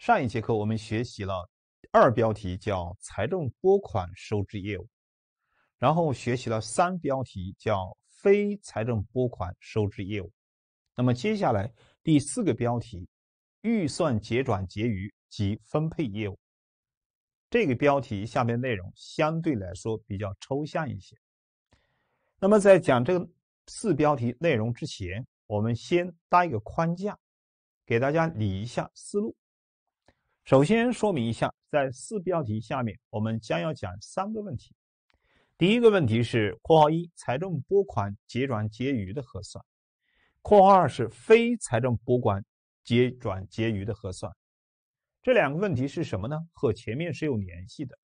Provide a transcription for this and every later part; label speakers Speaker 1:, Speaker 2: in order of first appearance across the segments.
Speaker 1: 上一节课我们学习了二标题，叫财政拨款收支业务，然后学习了三标题，叫非财政拨款收支业务。那么接下来第四个标题，预算结转结余及分配业务，这个标题下面内容相对来说比较抽象一些。那么在讲这个四标题内容之前，我们先搭一个框架，给大家理一下思路。首先说明一下，在四标题下面，我们将要讲三个问题。第一个问题是（括号一）财政拨款结转结余的核算；（括号二是）非财政拨款结转结余的核算。这两个问题是什么呢？和前面是有联系的。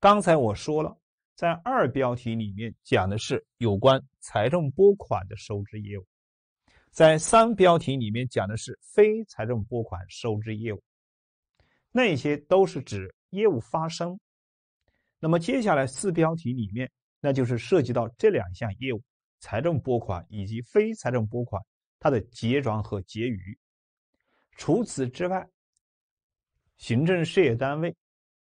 Speaker 1: 刚才我说了，在二标题里面讲的是有关财政拨款的收支业务，在三标题里面讲的是非财政拨款收支业务。那些都是指业务发生，那么接下来四标题里面，那就是涉及到这两项业务：财政拨款以及非财政拨款它的结转和结余。除此之外，行政事业单位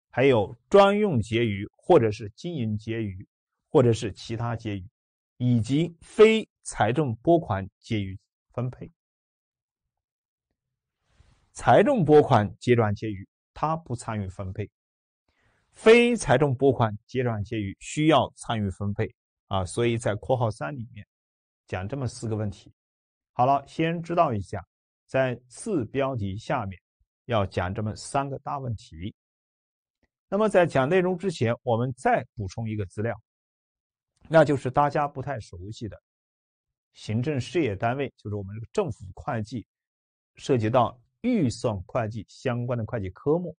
Speaker 1: 还有专用结余，或者是经营结余，或者是其他结余，以及非财政拨款结余分配。财政拨款结转结余，它不参与分配；非财政拨款结转结余需要参与分配。啊，所以在括号三里面讲这么四个问题。好了，先知道一下，在次标题下面要讲这么三个大问题。那么在讲内容之前，我们再补充一个资料，那就是大家不太熟悉的行政事业单位，就是我们这个政府会计涉及到。预算会计相关的会计科目，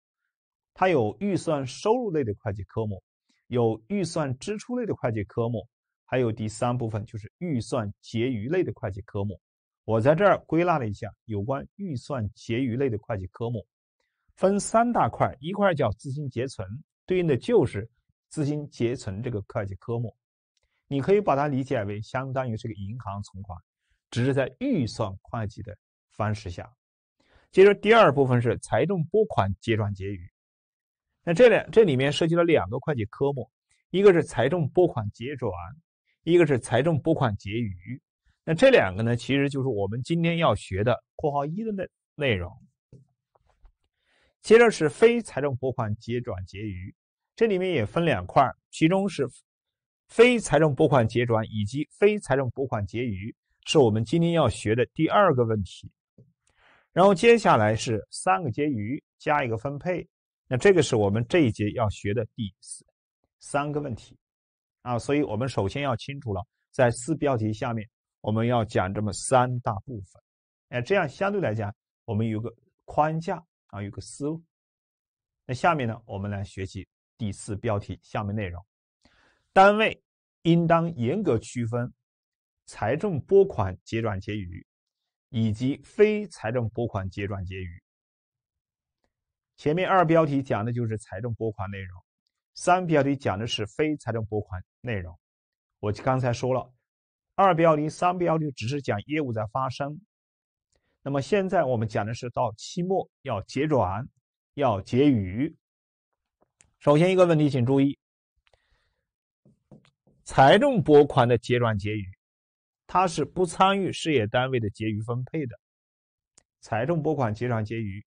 Speaker 1: 它有预算收入类的会计科目，有预算支出类的会计科目，还有第三部分就是预算结余类的会计科目。我在这儿归纳了一下，有关预算结余类的会计科目，分三大块，一块叫资金结存，对应的就是资金结存这个会计科目，你可以把它理解为相当于是个银行存款，只是在预算会计的方式下。接着第二部分是财政拨款结转结余，那这两这里面涉及了两个会计科目，一个是财政拨款结转，一个是财政拨款结余。那这两个呢，其实就是我们今天要学的（括号一）的内内容。接着是非财政拨款结转结余，这里面也分两块，其中是非财政拨款结转以及非财政拨款结余，是我们今天要学的第二个问题。然后接下来是三个结余加一个分配，那这个是我们这一节要学的第四三个问题啊。所以我们首先要清楚了，在四标题下面我们要讲这么三大部分，哎，这样相对来讲我们有个框架啊，有个思路。那下面呢，我们来学习第四标题下面内容，单位应当严格区分财政拨款结转结余。以及非财政拨款结转结余。前面二标题讲的就是财政拨款内容，三标题讲的是非财政拨款内容。我刚才说了，二标题、三标题只是讲业务在发生，那么现在我们讲的是到期末要结转、要结余。首先一个问题，请注意，财政拨款的结转结余。它是不参与事业单位的结余分配的，财政拨款结转结余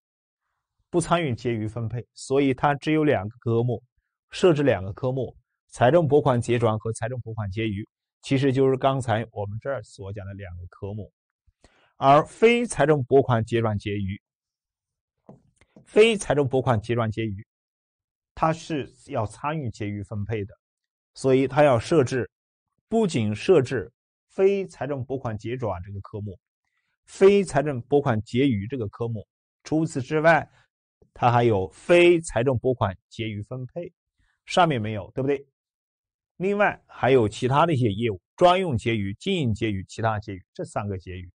Speaker 1: 不参与结余分配，所以它只有两个科目，设置两个科目：财政拨款结转和财政拨款结余，其实就是刚才我们这儿所讲的两个科目。而非财政拨款结转结余，非财政拨款结转结余，它是要参与结余分配的，所以它要设置，不仅设置。非财政拨款结转这个科目，非财政拨款结余这个科目，除此之外，它还有非财政拨款结余分配，上面没有，对不对？另外还有其他的一些业务，专用结余、经营结余、其他结余这三个结余，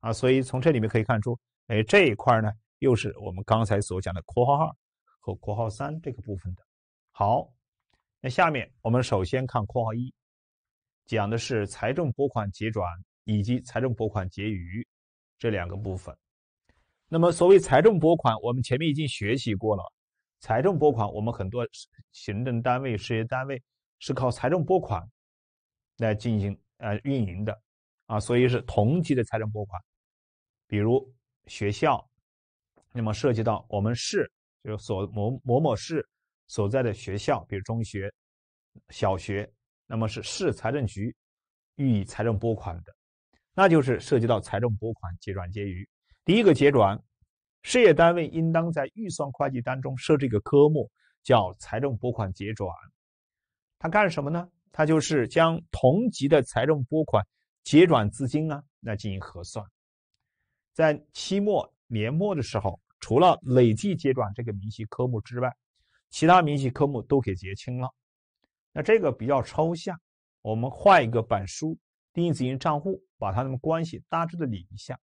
Speaker 1: 啊，所以从这里面可以看出，哎，这一块呢又是我们刚才所讲的括号二和括号三这个部分的。好，那下面我们首先看括号一。讲的是财政拨款结转以及财政拨款结余这两个部分。那么，所谓财政拨款，我们前面已经学习过了。财政拨款，我们很多行政单位、事业单位是靠财政拨款来进行呃运营的啊，所以是同级的财政拨款。比如学校，那么涉及到我们市，就是所某某某市所在的学校，比如中学、小学。那么是市财政局予以财政拨款的，那就是涉及到财政拨款结转结余。第一个结转，事业单位应当在预算会计当中设置一个科目，叫财政拨款结转。它干什么呢？它就是将同级的财政拨款结转资金啊，来进行核算。在期末、年末的时候，除了累计结转这个明细科目之外，其他明细科目都给结清了。那这个比较抽象，我们画一个板书，定义资金账户，把它们关系大致的理一下。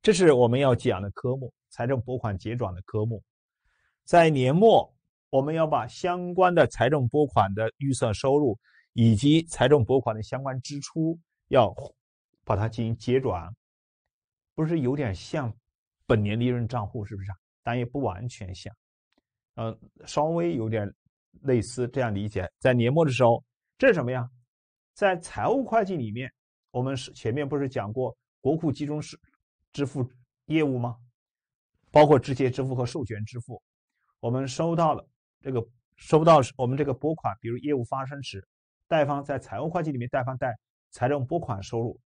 Speaker 1: 这是我们要讲的科目，财政拨款结转的科目，在年末我们要把相关的财政拨款的预算收入以及财政拨款的相关支出要把它进行结转，不是有点像本年利润账户，是不是啊？但也不完全像，呃，稍微有点。类似这样理解，在年末的时候，这是什么呀？在财务会计里面，我们是前面不是讲过国库集中式支付业务吗？包括直接支付和授权支付。我们收到了这个收到我们这个拨款，比如业务发生时，贷方在财务会计里面贷方贷财政拨款收入，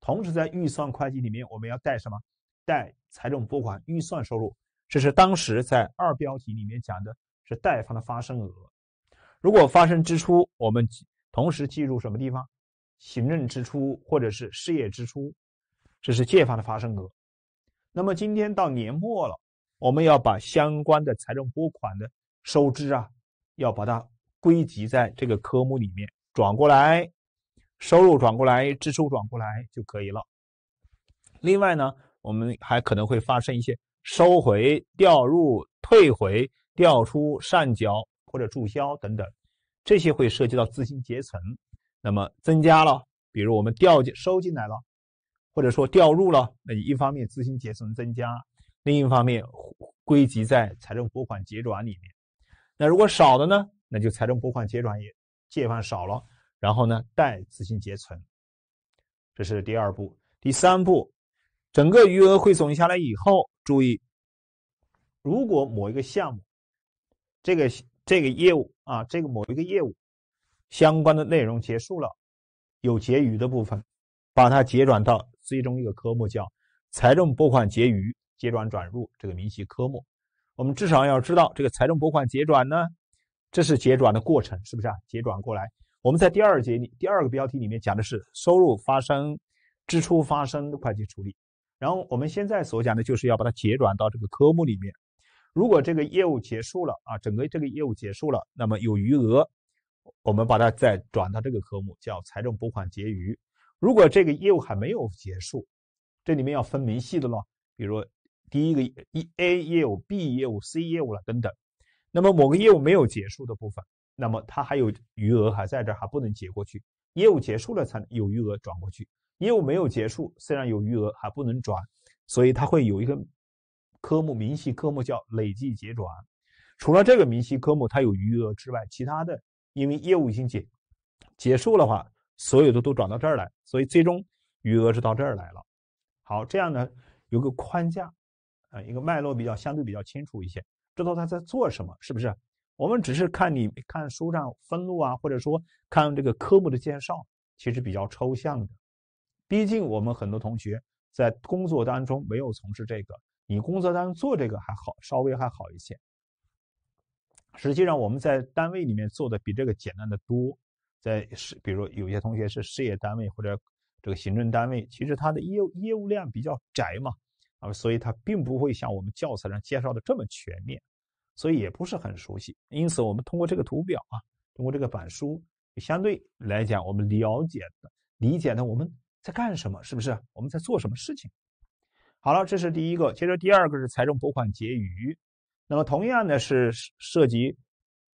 Speaker 1: 同时在预算会计里面我们要贷什么？贷财政拨款预算收入。这是当时在二标题里面讲的。是贷方的发生额。如果发生支出，我们同时计入什么地方？行政支出或者是事业支出，这是借方的发生额。那么今天到年末了，我们要把相关的财政拨款的收支啊，要把它归集在这个科目里面，转过来，收入转过来，支出转过来就可以了。另外呢，我们还可能会发生一些收回、调入、退回。调出上缴或者注销等等，这些会涉及到资金结存。那么增加了，比如我们调进收进来了，或者说调入了，那你一方面资金结存增加，另一方面归集在财政拨款结转里面。那如果少的呢，那就财政拨款结转也借方少了，然后呢贷资金结存。这是第二步。第三步，整个余额汇总下来以后，注意，如果某一个项目。这个这个业务啊，这个某一个业务相关的内容结束了，有结余的部分，把它结转到最终一个科目叫财政拨款结余结转转入这个明细科目。我们至少要知道这个财政拨款结转呢，这是结转的过程，是不是啊？结转过来，我们在第二节里第二个标题里面讲的是收入发生、支出发生的会计处理，然后我们现在所讲的就是要把它结转到这个科目里面。如果这个业务结束了啊，整个这个业务结束了，那么有余额，我们把它再转到这个科目，叫财政拨款结余。如果这个业务还没有结束，这里面要分明细的咯，比如第一个一 A 业务、B 业务、C 业务了等等。那么某个业务没有结束的部分，那么它还有余额还在这儿，还不能结过去。业务结束了才能有余额转过去。业务没有结束，虽然有余额还不能转，所以它会有一个。科目明细科目叫累计结转，除了这个明细科目它有余额之外，其他的因为业务已经结结束的话，所有的都转到这儿来，所以最终余额是到这儿来了。好，这样呢有个框架，啊，一个脉络比较相对比较清楚一些，知道他在做什么是不是？我们只是看你看书上分录啊，或者说看这个科目的介绍，其实比较抽象的。毕竟我们很多同学在工作当中没有从事这个。你工作当中做这个还好，稍微还好一些。实际上我们在单位里面做的比这个简单的多，在事比如有些同学是事业单位或者这个行政单位，其实他的业务业务量比较窄嘛，啊，所以他并不会像我们教材上介绍的这么全面，所以也不是很熟悉。因此，我们通过这个图表啊，通过这个板书，相对来讲，我们了解、的、理解的我们在干什么，是不是？我们在做什么事情？好了，这是第一个。接着第二个是财政拨款结余，那么同样的是涉及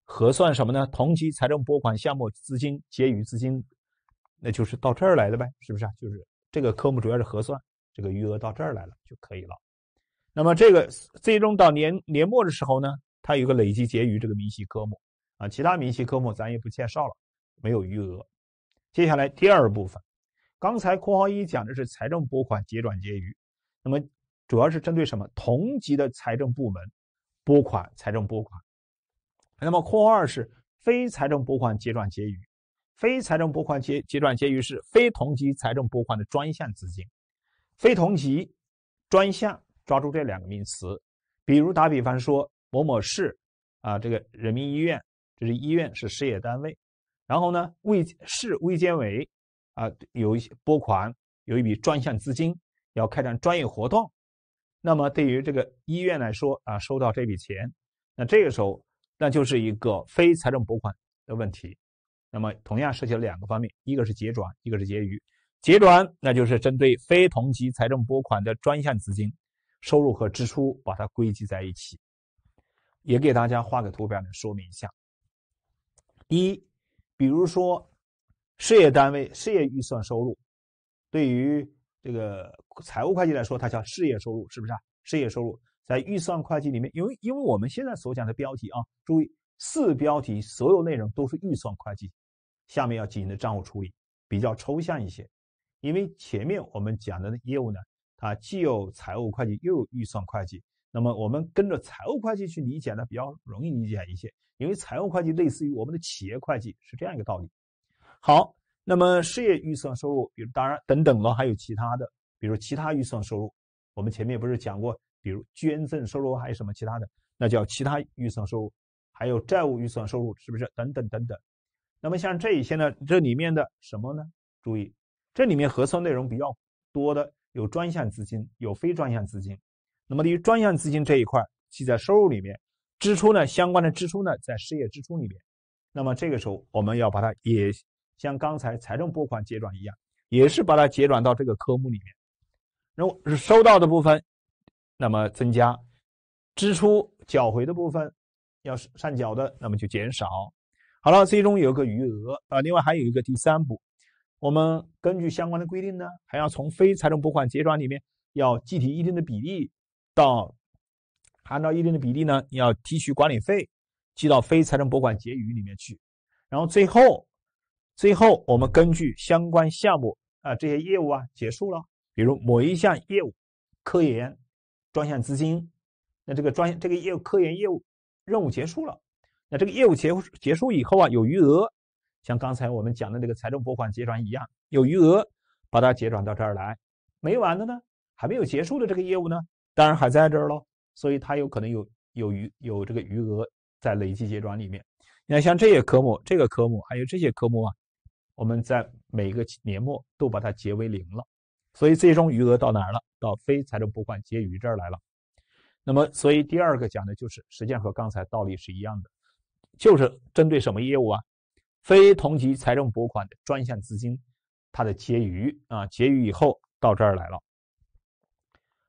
Speaker 1: 核算什么呢？同级财政拨款项目资金结余资金，那就是到这儿来的呗，是不是啊？就是这个科目主要是核算这个余额到这儿来了就可以了。那么这个最终到年年末的时候呢，它有个累计结余这个明细科目啊，其他明细科目咱也不介绍了，没有余额。接下来第二部分，刚才括号一讲的是财政拨款结转结余。那么，主要是针对什么同级的财政部门拨款，财政拨款。那么，括号二是非财政拨款结转结余，非财政拨款结结转结余是非同级财政拨款的专项资金，非同级专项抓住这两个名词。比如打比方说，某某市啊，这个人民医院，这是医院是事业单位，然后呢，卫市卫健委啊，有一些拨款，有一笔专项资金。要开展专业活动，那么对于这个医院来说啊，收到这笔钱，那这个时候那就是一个非财政拨款的问题。那么同样涉及了两个方面，一个是结转，一个是结余。结转那就是针对非同级财政拨款的专项资金收入和支出，把它归集在一起。也给大家画个图表来说明一下。一，比如说事业单位事业预算收入，对于。这个财务会计来说，它叫事业收入，是不是啊？事业收入在预算会计里面，因为因为我们现在所讲的标题啊，注意四标题所有内容都是预算会计，下面要进行的账务处理比较抽象一些，因为前面我们讲的业务呢，它既有财务会计又有预算会计，那么我们跟着财务会计去理解呢，比较容易理解一些，因为财务会计类似于我们的企业会计是这样一个道理。好。那么事业预算收入，比如当然等等了，还有其他的，比如其他预算收入。我们前面不是讲过，比如捐赠收入，还有什么其他的，那叫其他预算收入。还有债务预算收入，是不是？等等等等。那么像这一些呢，这里面的什么呢？注意，这里面核算内容比较多的有专项资金，有非专项资金。那么对于专项资金这一块，记在收入里面；支出呢，相关的支出呢，在事业支出里面。那么这个时候，我们要把它也。像刚才财政拨款结转一样，也是把它结转到这个科目里面。然后收到的部分，那么增加；支出缴回的部分，要是上缴的，那么就减少。好了，最终有个余额啊。另外还有一个第三步，我们根据相关的规定呢，还要从非财政拨款结转里面要计提一定的比例，到按照一定的比例呢，要提取管理费，记到非财政拨款结余里面去。然后最后。最后，我们根据相关项目啊，这些业务啊结束了，比如某一项业务、科研专项资金，那这个专这个业务科研业务任务结束了，那这个业务结结束以后啊，有余额，像刚才我们讲的这个财政拨款结转一样，有余额，把它结转到这儿来。没完的呢，还没有结束的这个业务呢，当然还在这儿喽，所以它有可能有有余有这个余额在累计结转里面。你看，像这些科目、这个科目还有这些科目啊。我们在每个年末都把它结为零了，所以最终余额到哪儿了？到非财政拨款结余这儿来了。那么，所以第二个讲的就是，实际上和刚才道理是一样的，就是针对什么业务啊？非同级财政拨款的专项资金，它的结余啊，结余以后到这儿来了。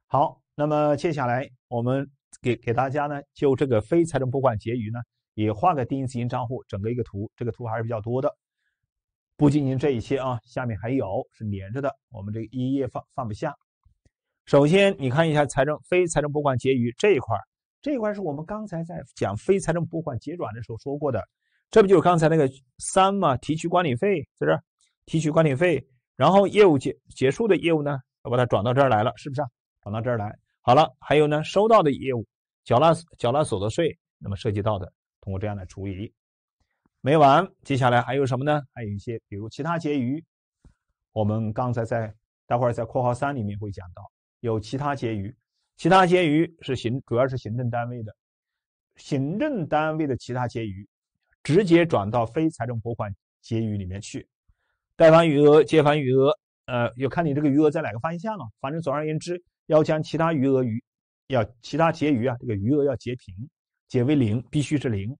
Speaker 1: 好，那么接下来我们给给大家呢，就这个非财政拨款结余呢，也画个定义资金账户整个一个图，这个图还是比较多的。不仅仅这一些啊，下面还有是连着的，我们这一页放放不下。首先你看一下财政非财政拨款结余这一块，这一块是我们刚才在讲非财政拨款结转的时候说过的，这不就是刚才那个三嘛？提取管理费在这儿，提取管理费，然后业务结结束的业务呢，我把它转到这儿来了，是不是？转到这儿来，好了，还有呢，收到的业务，缴纳缴纳所得税，那么涉及到的，通过这样的处理。没完，接下来还有什么呢？还有一些，比如其他结余，我们刚才在待会儿在括号三里面会讲到，有其他结余，其他结余是行，主要是行政单位的，行政单位的其他结余，直接转到非财政拨款结余里面去，贷方余额、借款余额，呃，要看你这个余额在哪个方向了。反正总而言之，要将其他余额余，要其他结余啊，这个余额要截平，结为零，必须是零。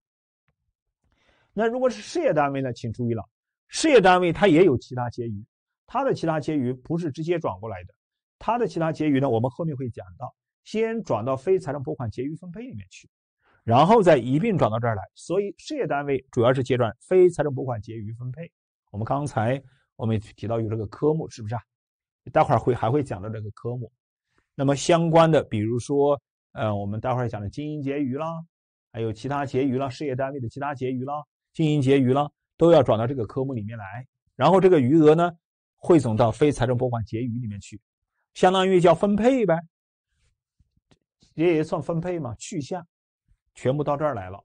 Speaker 1: 那如果是事业单位呢？请注意了，事业单位它也有其他结余，它的其他结余不是直接转过来的，它的其他结余呢，我们后面会讲到，先转到非财政拨款结余分配里面去，然后再一并转到这儿来。所以事业单位主要是结转非财政拨款结余分配。我们刚才我们提到有这个科目，是不是啊？待会儿会还会讲到这个科目。那么相关的，比如说，呃，我们待会儿讲的经营结余啦，还有其他结余啦，事业单位的其他结余啦。经营结余了，都要转到这个科目里面来，然后这个余额呢，汇总到非财政拨款结余里面去，相当于叫分配呗，这也算分配嘛？去向全部到这儿来了，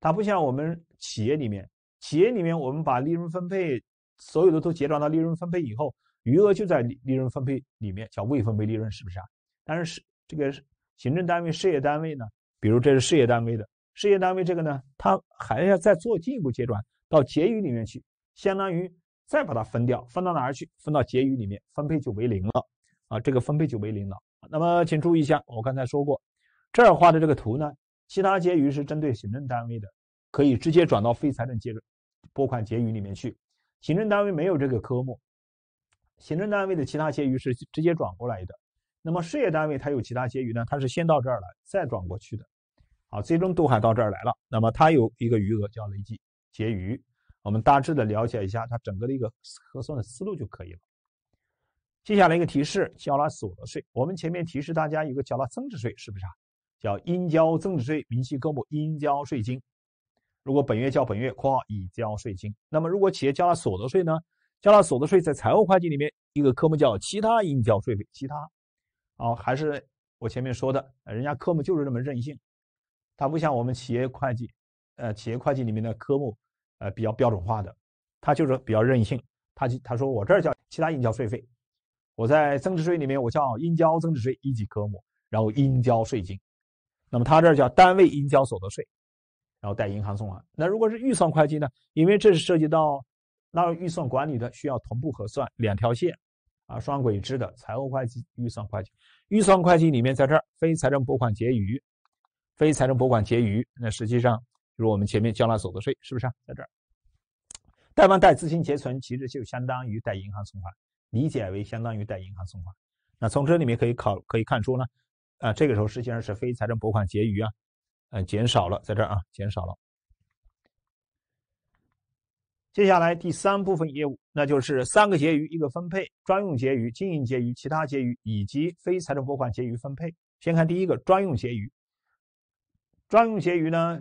Speaker 1: 它不像我们企业里面，企业里面我们把利润分配，所有的都结转到利润分配以后，余额就在利润分配里面叫未分配利润，是不是啊？但是是这个行政单位、事业单位呢，比如这是事业单位的。事业单位这个呢，它还要再做进一步结转到结余里面去，相当于再把它分掉，分到哪儿去？分到结余里面，分配就为零了啊！这个分配就为零了。那么，请注意一下，我刚才说过，这儿画的这个图呢，其他结余是针对行政单位的，可以直接转到非财政结拨款结余里面去。行政单位没有这个科目，行政单位的其他结余是直接转过来的。那么事业单位它有其他结余呢，它是先到这儿来，再转过去的。好，最终都还到这儿来了。那么它有一个余额叫累计结余。我们大致的了解一下它整个的一个核算的思路就可以了。接下来一个提示，缴纳所得税。我们前面提示大家有个缴纳增值税，是不是啊？叫应交增值税明细科目，应交税金。如果本月交本月（括号已交税金）。那么如果企业交了所得税呢？交了所得税，在财务会计里面一个科目叫其他应交税费，其他。哦，还是我前面说的，人家科目就是这么任性。它不像我们企业会计，呃，企业会计里面的科目，呃，比较标准化的，它就是比较任性。就他说，我这儿叫其他应交税费，我在增值税里面我叫应交增值税一级科目，然后应交税金。那么他这儿叫单位应交所得税，然后带银行送款。那如果是预算会计呢？因为这是涉及到纳入预算管理的，需要同步核算两条线啊，双轨制的财务会计、预算会计。预算会计里面在这儿非财政拨款结余。非财政拨款结余，那实际上，如我们前面交纳所得税，是不是啊？在这儿，贷方贷资金结存，其实就相当于贷银行存款，理解为相当于贷银行存款。那从这里面可以考可以看出呢，啊，这个时候实际上是非财政拨款结余啊，呃，减少了，在这儿啊，减少了。接下来第三部分业务，那就是三个结余，一个分配专用结余、经营结余、其他结余以及非财政拨款结余分配。先看第一个专用结余。专用结余呢，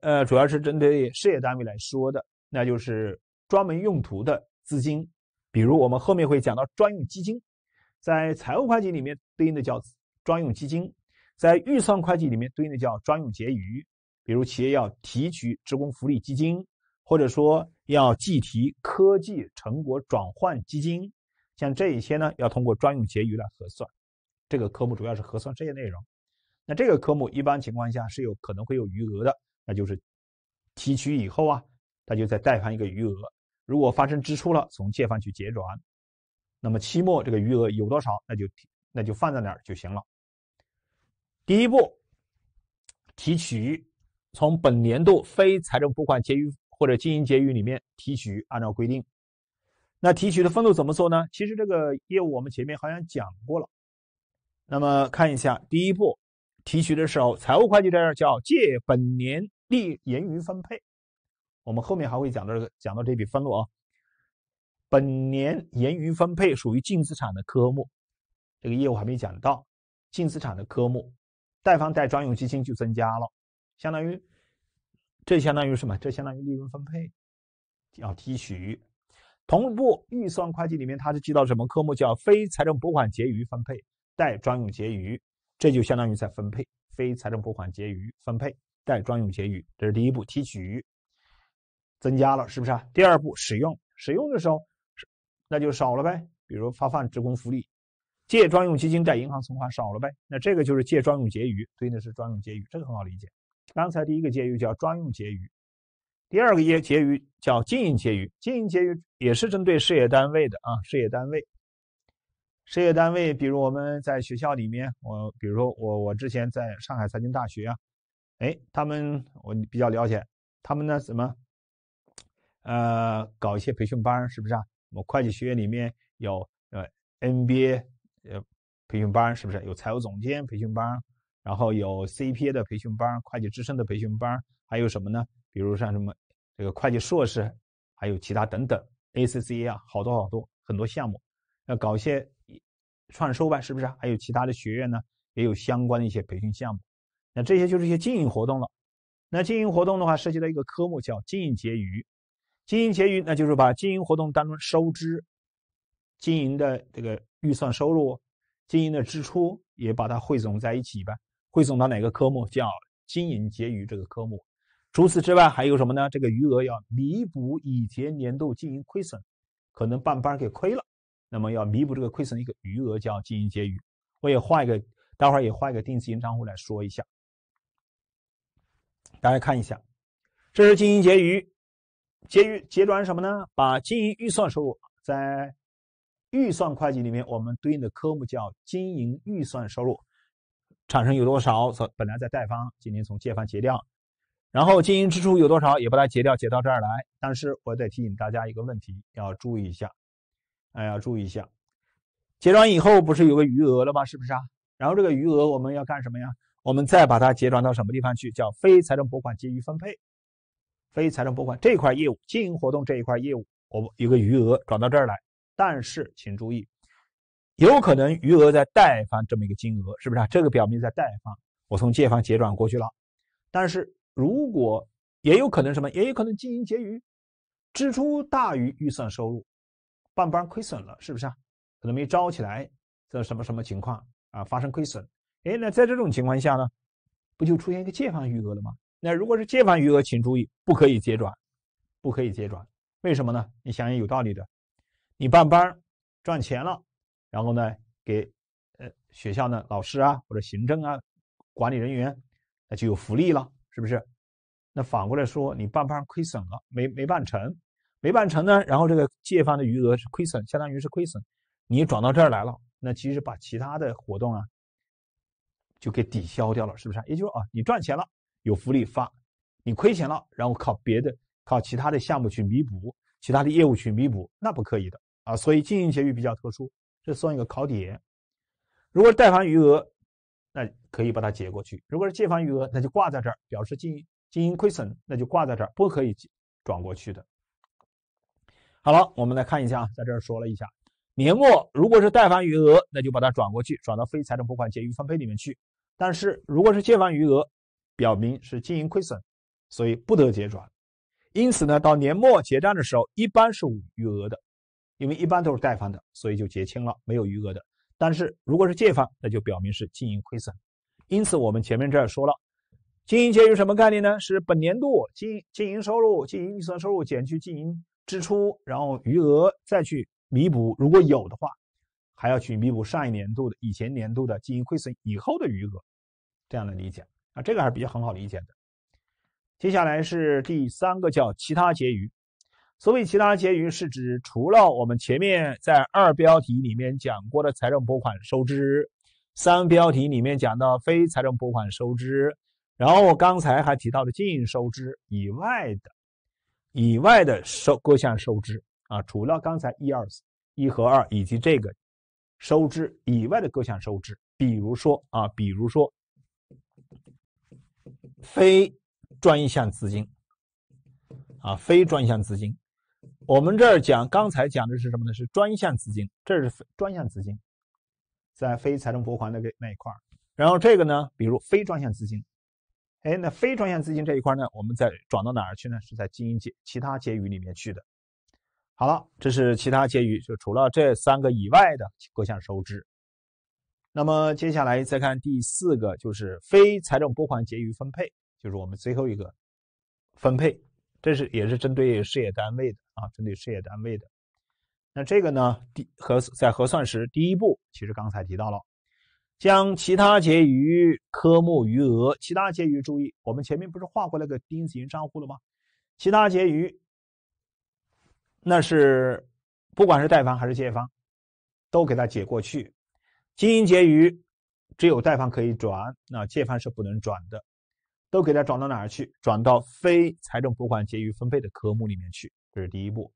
Speaker 1: 呃，主要是针对事业单位来说的，那就是专门用途的资金，比如我们后面会讲到专用基金，在财务会计里面对应的叫专用基金，在预算会计里面对应的叫专用结余，比如企业要提取职工福利基金，或者说要计提科技成果转换基金，像这一些呢，要通过专用结余来核算，这个科目主要是核算这些内容。那这个科目一般情况下是有可能会有余额的，那就是提取以后啊，它就再贷方一个余额。如果发生支出了，从借方去结转。那么期末这个余额有多少，那就那就放在哪儿就行了。第一步，提取从本年度非财政拨款结余或者经营结余里面提取，按照规定。那提取的分录怎么做呢？其实这个业务我们前面好像讲过了。那么看一下第一步。提取的时候，财务会计这儿叫借本年利盈余分配，我们后面还会讲到这个，讲到这笔分录啊。本年盈余分配属于净资产的科目，这个业务还没讲到净资产的科目，贷方贷专用基金就增加了，相当于这相当于什么？这相当于利润分配要提取，同步预算会计里面它是记到什么科目？叫非财政拨款结余分配，贷专用结余。这就相当于在分配非财政拨款结余分配贷专用结余，这是第一步提取，增加了是不是啊？第二步使用，使用的时候那就少了呗，比如发放职工福利，借专用基金贷银行存款少了呗，那这个就是借专用结余，对应的是专用结余，这个很好理解。刚才第一个结余叫专用结余，第二个业结余叫经营结余，经营结余也是针对事业单位的啊，事业单位。事业单位，比如我们在学校里面，我比如说我我之前在上海财经大学啊，哎，他们我比较了解，他们呢怎么，呃，搞一些培训班，是不是啊？我会计学院里面有呃 NBA 呃培训班，是不是有财务总监培训班，然后有 CPA 的培训班，会计职称的培训班，还有什么呢？比如像什么这个会计硕士，还有其他等等，ACCA 啊，好多好多很多项目，要搞一些。创收吧，是不是？还有其他的学院呢，也有相关的一些培训项目。那这些就是一些经营活动了。那经营活动的话，涉及到一个科目叫经营结余。经营结余，那就是把经营活动当中收支、经营的这个预算收入、经营的支出也把它汇总在一起吧，汇总到哪个科目叫经营结余这个科目。除此之外，还有什么呢？这个余额要弥补以前年度经营亏损，可能半班给亏了。那么要弥补这个亏损的一个余额叫经营结余，我也画一个，待会儿也画一个定资产账户来说一下。大家看一下，这是经营结余，结余结转什么呢？把经营预算收入在预算会计里面，我们对应的科目叫经营预算收入，产生有多少？所本来在贷方，今天从借方结掉，然后经营支出有多少，也把它结掉，结到这儿来。但是我得提醒大家一个问题，要注意一下。哎，要注意一下，结转以后不是有个余额了吗？是不是啊？然后这个余额我们要干什么呀？我们再把它结转到什么地方去？叫非财政拨款结余分配，非财政拨款这块业务，经营活动这一块业务，我有个余额转到这儿来。但是请注意，有可能余额在贷方这么一个金额，是不是啊？这个表明在贷方，我从借方结转过去了。但是如果也有可能什么？也有可能经营结余支出大于预算收入。办班亏损了是不是啊？可能没招起来，这什么什么情况啊？发生亏损，哎，那在这种情况下呢，不就出现一个借方余额了吗？那如果是借方余额，请注意，不可以结转，不可以结转。为什么呢？你想想有道理的。你办班赚钱了，然后呢，给呃学校呢老师啊或者行政啊管理人员那就有福利了，是不是？那反过来说，你办班亏损了，没没办成。没办成呢，然后这个借方的余额是亏损，相当于是亏损，你转到这儿来了，那其实把其他的活动啊，就给抵消掉了，是不是？也就是说啊，你赚钱了有福利发，你亏钱了，然后靠别的靠其他的项目去弥补，其他的业务去弥补，那不可以的啊。所以经营结余比较特殊，这算一个考点。如果是贷方余额，那可以把它结过去；如果是借方余额，那就挂在这儿，表示经营经营亏损，那就挂在这儿，不可以转过去的。好了，我们来看一下啊，在这儿说了一下，年末如果是贷方余额，那就把它转过去，转到非财政拨款结余分配里面去。但是如果是借方余额，表明是经营亏损，所以不得结转。因此呢，到年末结账的时候，一般是无余额的，因为一般都是贷方的，所以就结清了，没有余额的。但是如果是借方，那就表明是经营亏损。因此我们前面这儿说了，经营结余什么概念呢？是本年度经营经营收入、经营预算收入减去经营。支出，然后余额再去弥补，如果有的话，还要去弥补上一年度的、以前年度的经营亏损以后的余额，这样的理解啊，这个还是比较很好理解的。接下来是第三个叫其他结余，所谓其他结余是指除了我们前面在二标题里面讲过的财政拨款收支，三标题里面讲到非财政拨款收支，然后我刚才还提到了经营收支以外的。以外的收各项收支啊，除了刚才一、二、一和二以及这个收支以外的各项收支，比如说啊，比如说非专项资金啊，非专项资金。我们这儿讲刚才讲的是什么呢？是专项资金，这是专项资金，在非财政拨款那个那一块儿。然后这个呢，比如非专项资金。哎，那非专项资金这一块呢？我们在转到哪儿去呢？是在经营结其他结余里面去的。好了，这是其他结余，就除了这三个以外的各项收支。那么接下来再看第四个，就是非财政拨款结余分配，就是我们最后一个分配。这是也是针对事业单位的啊，针对事业单位的。那这个呢，第核在核算时第一步，其实刚才提到了。将其他结余科目余额，其他结余注意，我们前面不是画过那个丁字型账户了吗？其他结余，那是不管是贷方还是借方，都给它解过去。经营结余，只有贷方可以转，那借方是不能转的，都给它转到哪儿去？转到非财政拨款结余分配的科目里面去。这是第一步。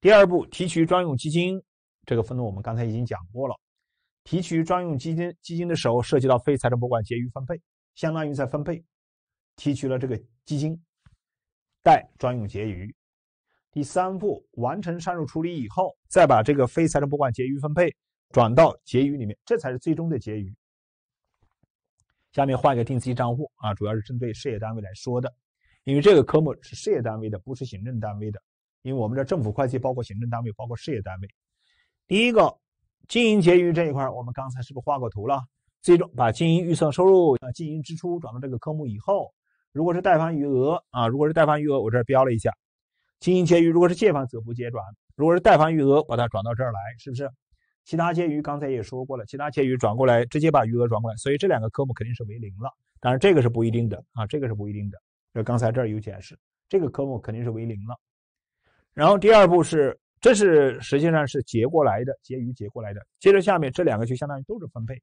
Speaker 1: 第二步，提取专用基金，这个分录我们刚才已经讲过了。提取专用基金基金的时候，涉及到非财政拨款结余分配，相当于在分配，提取了这个基金，贷专用结余。第三步完成上述处理以后，再把这个非财政拨款结余分配转到结余里面，这才是最终的结余。下面换一个定期账户啊，主要是针对事业单位来说的，因为这个科目是事业单位的，不是行政单位的。因为我们的政府会计包括行政单位，包括事业单位。第一个。经营结余这一块，我们刚才是不是画过图了？最终把经营预算收入啊、经营支出转到这个科目以后，如果是贷方余额啊，如果是贷方余额，我这儿标了一下，经营结余如果是借方则不结转，如果是贷方余额，把它转到这儿来，是不是？其他结余刚才也说过了，其他结余转过来直接把余额转过来，所以这两个科目肯定是为零了。当然这个是不一定的啊，这个是不一定的。这刚才这儿有解释，这个科目肯定是为零了。然后第二步是。这是实际上是结过来的结余结过来的，接着下面这两个就相当于都是分配。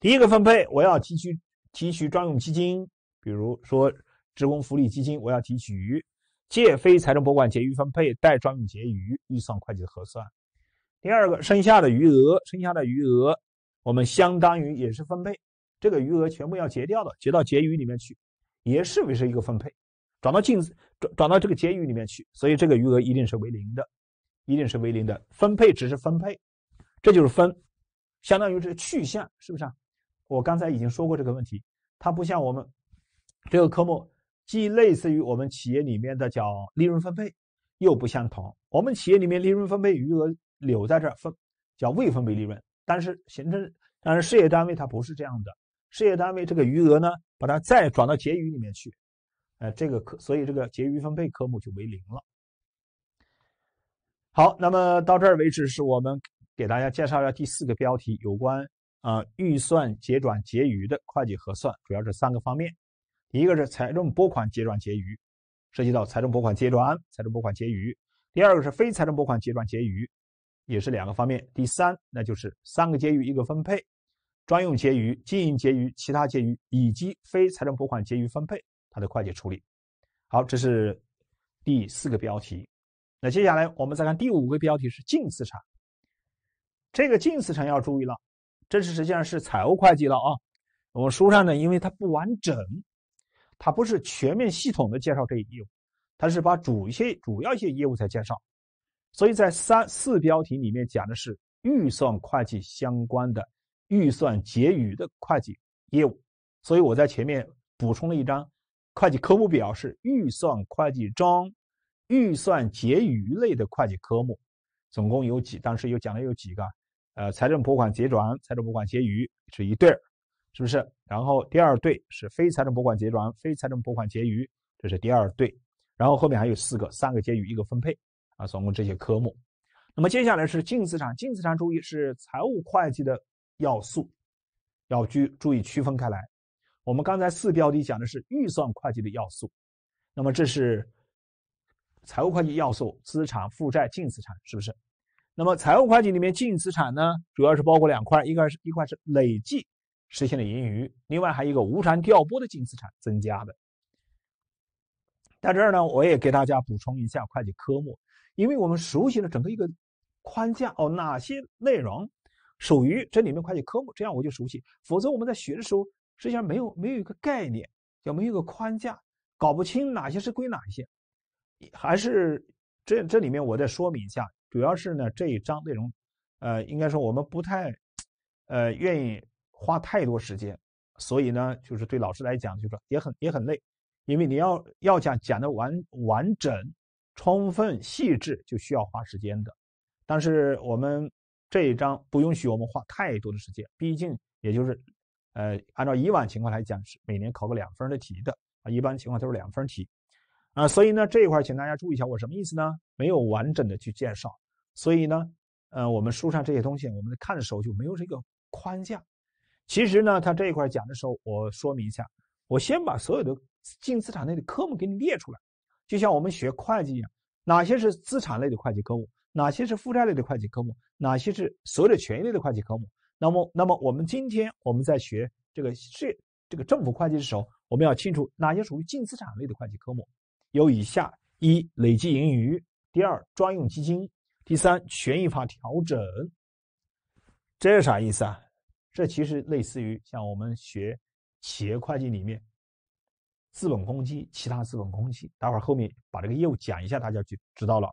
Speaker 1: 第一个分配，我要提取提取专用基金，比如说职工福利基金，我要提取借非财政拨款结余分配贷专用结余预算会计核算。第二个，剩下的余额，剩下的余额我们相当于也是分配，这个余额全部要结掉的，结到结余里面去，也视为是一个分配，转到净转转到这个结余里面去，所以这个余额一定是为零的。一定是为零的，分配只是分配，这就是分，相当于是去向，是不是啊？我刚才已经说过这个问题，它不像我们这个科目，既类似于我们企业里面的叫利润分配，又不相同。我们企业里面利润分配余额留在这分，叫未分配利润，但是行政，但是事业单位它不是这样的，事业单位这个余额呢，把它再转到结余里面去，呃，这个科，所以这个结余分配科目就为零了。好，那么到这儿为止，是我们给大家介绍一下第四个标题，有关啊预算结转结余的会计核算，主要是三个方面：一个是财政拨款结转结余，涉及到财政拨款结转、财政拨款结余；第二个是非财政拨款结转结余，也是两个方面；第三，那就是三个结余一个分配，专用结余、经营结余、其他结余以及非财政拨款结余分配它的会计处理。好，这是第四个标题。那接下来我们再看第五个标题是净资产，这个净资产要注意了，这是实际上是财务会计了啊。我们书上呢，因为它不完整，它不是全面系统的介绍这一业务，它是把主一些主要一些业务才介绍。所以在三四标题里面讲的是预算会计相关的预算结余的会计业务，所以我在前面补充了一张会计科目表，是预算会计中。预算结余类的会计科目，总共有几？当时有讲的有几个？呃，财政拨款结转、财政拨款结余是一对儿，是不是？然后第二对是非财政拨款结转、非财政拨款结余，这是第二对。然后后面还有四个，三个结余，一个分配啊。总共这些科目。那么接下来是净资产，净资产注意是财务会计的要素，要注注意区分开来。我们刚才四标题讲的是预算会计的要素，那么这是。财务会计要素：资产负债、净资产，是不是？那么，财务会计里面净资产呢，主要是包括两块，一个是一块是累计实现的盈余，另外还有一个无偿调拨的净资产增加的。在这儿呢，我也给大家补充一下会计科目，因为我们熟悉了整个一个框架哦，哪些内容属于这里面会计科目，这样我就熟悉。否则我们在学的时候，实际上没有没有一个概念，也没有一个框架，搞不清哪些是归哪些。还是这这里面，我再说明一下，主要是呢这一章内容，呃，应该说我们不太呃愿意花太多时间，所以呢，就是对老师来讲，就是也很也很累，因为你要要讲讲的完完整、充分、细致，就需要花时间的。但是我们这一章不允许我们花太多的时间，毕竟也就是呃按照以往情况来讲，是每年考个两分的题的啊，一般情况都是两分题。啊，所以呢，这一块请大家注意一下，我什么意思呢？没有完整的去介绍，所以呢，呃，我们书上这些东西，我们在看的时候就没有这个框架。其实呢，他这一块讲的时候，我说明一下，我先把所有的净资产类的科目给你列出来，就像我们学会计一样，哪些是资产类的会计科目，哪些是负债类的会计科目，哪些是所有的权益类的会计科目。那么，那么我们今天我们在学这个是这个政府会计的时候，我们要清楚哪些属于净资产类的会计科目。有以下：一、累计盈余；第二、专用基金；第三、权益法调整。这是啥意思啊？这其实类似于像我们学企业会计里面资本公积、其他资本公积。待会儿后面把这个业务讲一下，大家就知道了。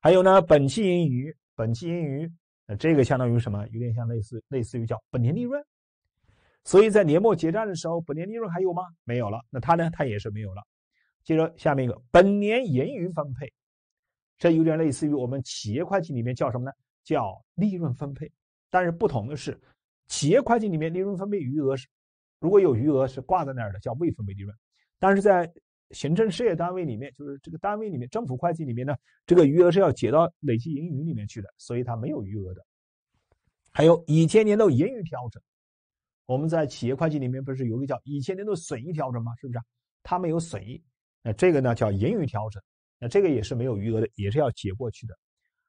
Speaker 1: 还有呢，本期盈余，本期盈余，那这个相当于什么？有点像类似类似于叫本年利润。所以在年末结账的时候，本年利润还有吗？没有了。那它呢？它也是没有了。接着下面一个本年盈余分配，这有点类似于我们企业会计里面叫什么呢？叫利润分配。但是不同的是，企业会计里面利润分配余额是如果有余额是挂在那儿的叫未分配利润。但是在行政事业单位里面，就是这个单位里面政府会计里面呢，这个余额是要结到累计盈余里面去的，所以它没有余额的。还有以前年度盈余调整，我们在企业会计里面不是有个叫以前年度损益调整吗？是不是？它没有损益。那这个呢叫盈余调整，那这个也是没有余额的，也是要结过去的。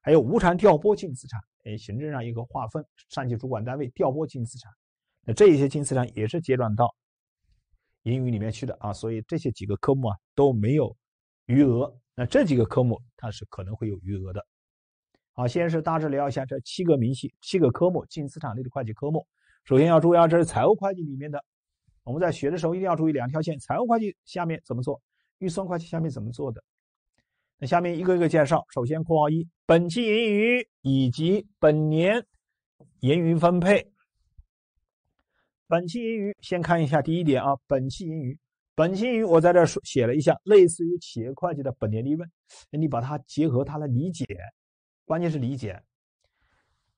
Speaker 1: 还有无偿调拨净资产，哎，行政上一个划分，上级主管单位调拨净资产，那这一些净资产也是结转到盈余里面去的啊。所以这些几个科目啊都没有余额。那这几个科目它是可能会有余额的。好，先是大致聊一下这七个明细、七个科目、净资产类的会计科目。首先要注意，啊，这是财务会计里面的，我们在学的时候一定要注意两条线：财务会计下面怎么做。预算会计下面怎么做的？那下面一个一个介绍。首先，括号一，本期盈余以及本年盈余分配。本期盈余，先看一下第一点啊。本期盈余，本期盈余我在这写了一下，类似于企业会计的本年利润。你把它结合，它来理解，关键是理解。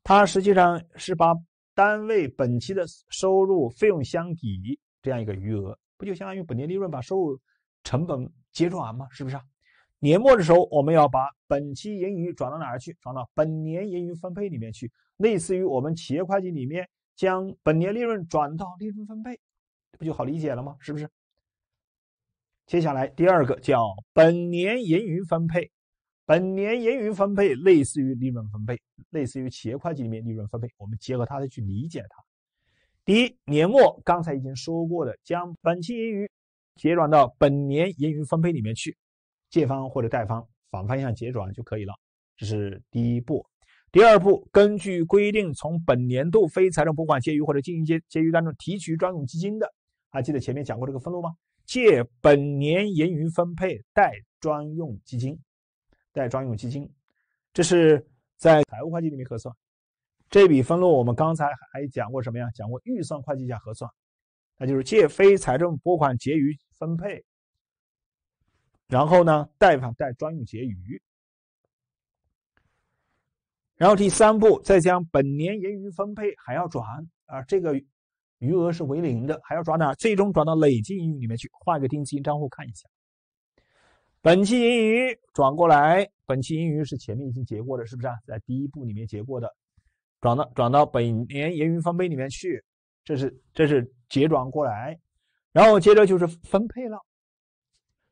Speaker 1: 它实际上是把单位本期的收入费用相抵这样一个余额，不就相当于本年利润把收入？成本结转吗？是不是？年末的时候，我们要把本期盈余转到哪儿去？转到本年盈余分配里面去，类似于我们企业会计里面将本年利润转到利润分配，这不就好理解了吗？是不是？接下来第二个叫本年盈余分配，本年盈余分配类似于利润分配，类似于企业会计里面利润分配，我们结合它的去理解它。第一，年末刚才已经说过的，将本期盈余。结转到本年盈余分配里面去，借方或者贷方反方向结转就可以了。这是第一步。第二步，根据规定，从本年度非财政拨款结余或者经营结结余当中提取专用基金的，还记得前面讲过这个分录吗？借本年盈余分配，贷专用基金，贷专用基金。这是在财务会计里面核算这笔分录。我们刚才还讲过什么呀？讲过预算会计下核算，那就是借非财政拨款结余。分配，然后呢，贷方贷专用结余，然后第三步再将本年盈余分配还要转啊，这个余额是为零的，还要转哪？最终转到累计盈余里面去。换个定期账户看一下，本期盈余转过来，本期盈余是前面已经结过的，是不是？啊？在第一步里面结过的，转到转到本年盈余分配里面去，这是这是结转过来。然后接着就是分配了，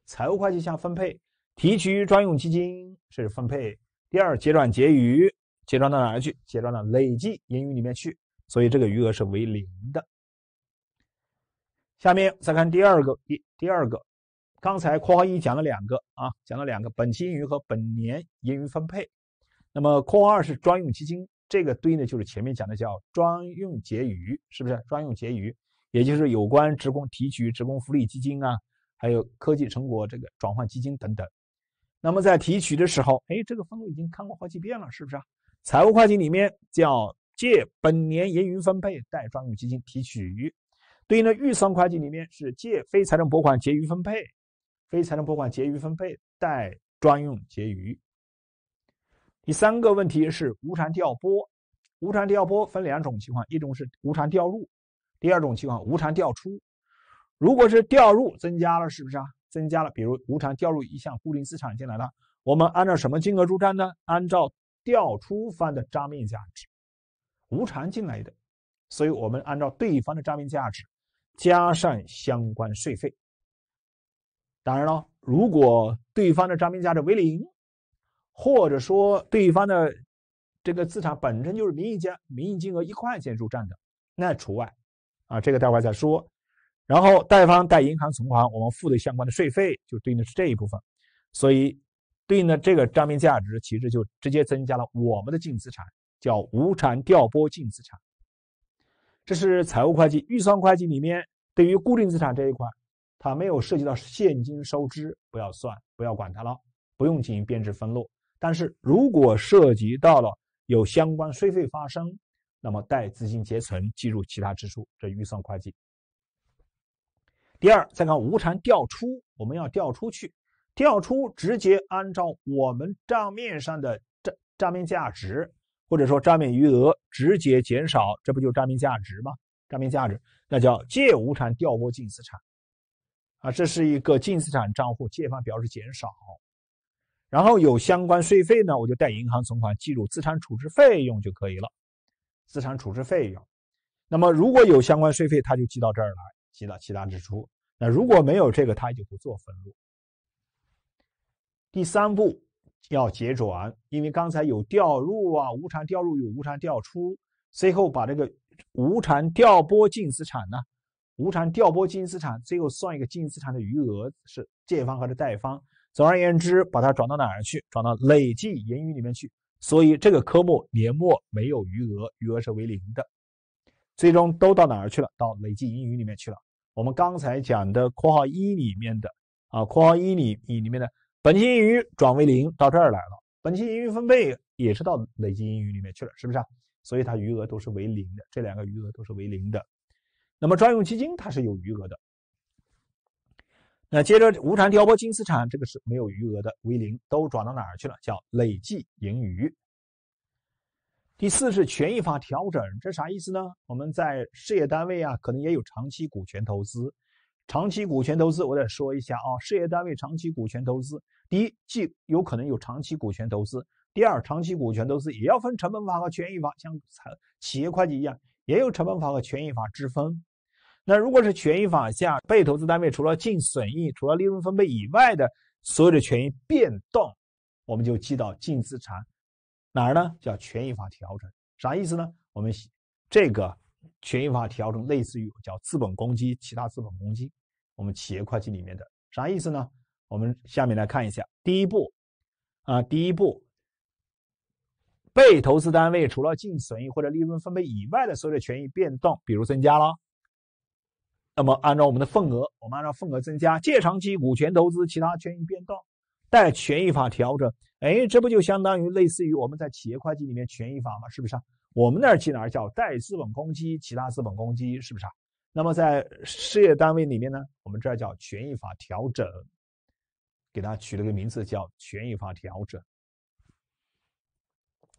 Speaker 1: 财务会计项分配提取专用基金是分配。第二结转结余，结转到哪去？结转到累计盈余里面去，所以这个余额是为零的。下面再看第二个，一第二个，刚才括号一讲了两个啊，讲了两个本期盈余和本年盈余分配。那么括号二是专用基金，这个对应的就是前面讲的叫专用结余，是不是专用结余？也就是有关职工提取职工福利基金啊，还有科技成果这个转换基金等等。那么在提取的时候，哎，这个分录已经看过好几遍了，是不是啊？财务会计里面叫借本年盈余分配，贷专用基金提取；对应的预算会计里面是借非财政拨款结余分配，非财政拨款结余分配，贷专用结余。第三个问题是无偿调拨，无偿调拨分两种情况，一种是无偿调入。第二种情况，无偿调出，如果是调入增加了，是不是啊？增加了，比如无偿调入一项固定资产进来了，我们按照什么金额入账呢？按照调出方的账面价值，无偿进来的，所以我们按照对方的账面价值加上相关税费。当然了，如果对方的账面价值为零，或者说对方的这个资产本身就是名义价名义金额一块钱入账的，那除外。啊，这个待会儿再说。然后贷方贷银行存款，我们付的相关的税费就对应的是这一部分，所以对应的这个账面价值其实就直接增加了我们的净资产，叫无偿调拨净资产。这是财务会计、预算会计里面对于固定资产这一块，它没有涉及到现金收支，不要算，不要管它了，不用进行编制分录。但是如果涉及到了有相关税费发生。那么，带资金结存计入其他支出，这预算会计。第二，再看无偿调出，我们要调出去，调出直接按照我们账面上的账账面价值，或者说账面余额直接减少，这不就账面价值吗？账面价值，那叫借无偿调拨净资产，啊，这是一个净资产账户，借方表示减少。然后有相关税费呢，我就贷银行存款，计入资产处置费用就可以了。资产处置费用，那么如果有相关税费，它就记到这儿来，记到其他支出。那如果没有这个，它就不做分录。第三步要结转，因为刚才有调入啊，无偿调入与无偿调出，最后把这个无偿调拨净资产呢，无偿调拨净资产最后算一个净资产的余额，是借方还是贷方？总而言之，把它转到哪儿去？转到累计盈余里面去。所以这个科目年末没有余额，余额是为零的，最终都到哪儿去了？到累计盈余里面去了。我们刚才讲的括号一里面的啊，括号一里里面的本期盈余转为零，到这儿来了。本期盈余分配也是到累计盈余里面去了，是不是？所以它余额都是为零的，这两个余额都是为零的。那么专用基金它是有余额的。那接着无偿调拨净资产，这个是没有余额的，为零，都转到哪儿去了？叫累计盈余。第四是权益法调整，这啥意思呢？我们在事业单位啊，可能也有长期股权投资。长期股权投资，我得说一下啊，事业单位长期股权投资，第一，既有可能有长期股权投资；第二，长期股权投资也要分成本法和权益法，像财企业会计一样，也有成本法和权益法之分。那如果是权益法下，被投资单位除了净损益、除了利润分配以外的所有的权益变动，我们就记到净资产，哪儿呢？叫权益法调整，啥意思呢？我们这个权益法调整类似于叫资本公积、其他资本公积，我们企业会计里面的啥意思呢？我们下面来看一下，第一步，啊，第一步，被投资单位除了净损益或者利润分配以外的所有的权益变动，比如增加了。那么，按照我们的份额，我们按照份额增加借长期股权投资其他权益变动，贷权益法调整。哎，这不就相当于类似于我们在企业会计里面权益法吗？是不是啊？我们那儿去哪儿叫贷资本公积其他资本公积，是不是啊？那么在事业单位里面呢，我们这儿叫权益法调整，给大家取了个名字叫权益法调整。